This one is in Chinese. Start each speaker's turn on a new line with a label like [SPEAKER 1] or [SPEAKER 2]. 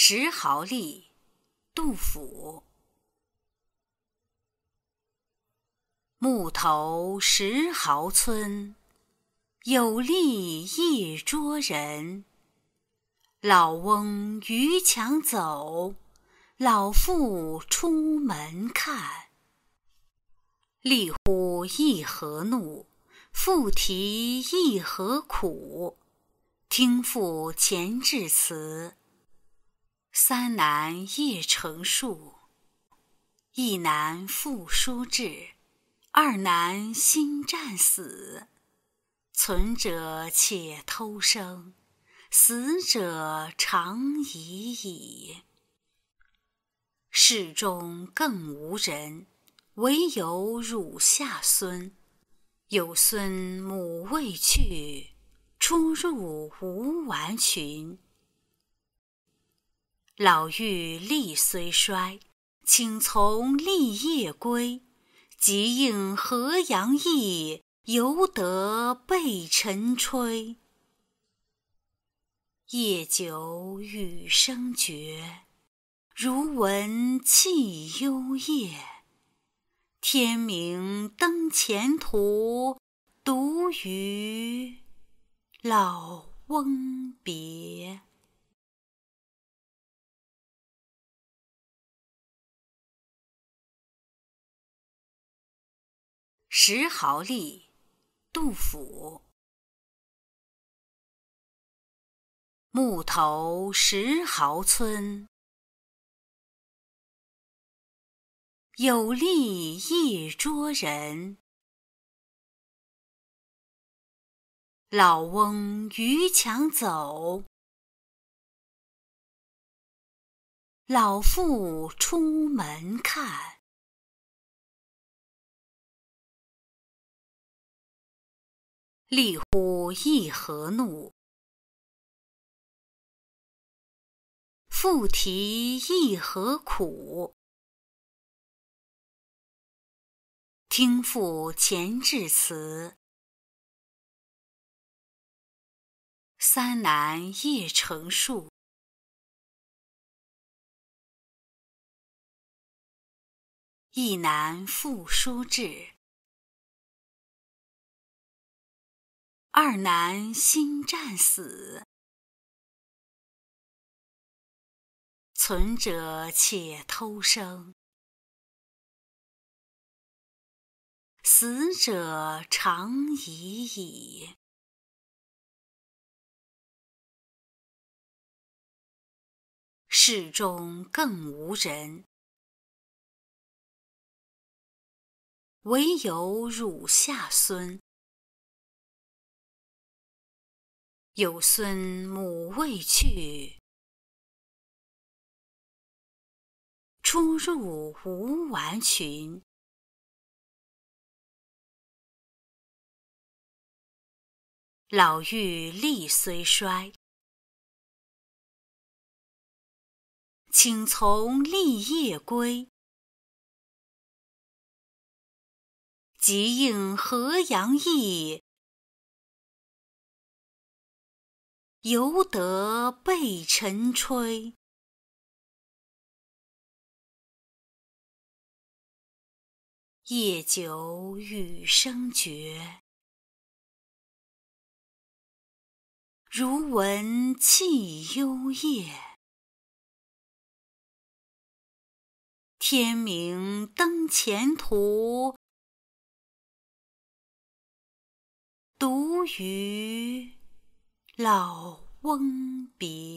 [SPEAKER 1] 石壕吏，
[SPEAKER 2] 杜甫。木头石壕村，有吏一桌人。老翁逾墙走，老妇出门看。吏呼一何怒，妇啼一何苦。听妇前致词。三男邺城戍，一男附书至，二男新战死。存者且偷生，死者长已矣。室中更无人，惟有乳下孙。有孙母未去，出入无完裙。老妪力虽衰，请从吏夜归，即应河阳役，犹得备晨炊。夜久语声绝，如闻泣幽咽。天明登前途，独与老
[SPEAKER 1] 翁别。石壕吏，杜甫。木头石壕村，有吏夜捉人。老翁逾墙走，老妇出门看。吏呼一何怒！妇啼一何苦！听妇前致词：三男邺城戍，一男附书至。二男心战死，存者且偷生，死者长已矣。世中更无人，唯有乳下孙。有孙母未去，出入无完裙。老妪力虽衰，请从吏夜归，即应河阳役。犹得背晨吹，夜久雨声绝，如闻泣幽夜。天明登前途，独余。老翁别。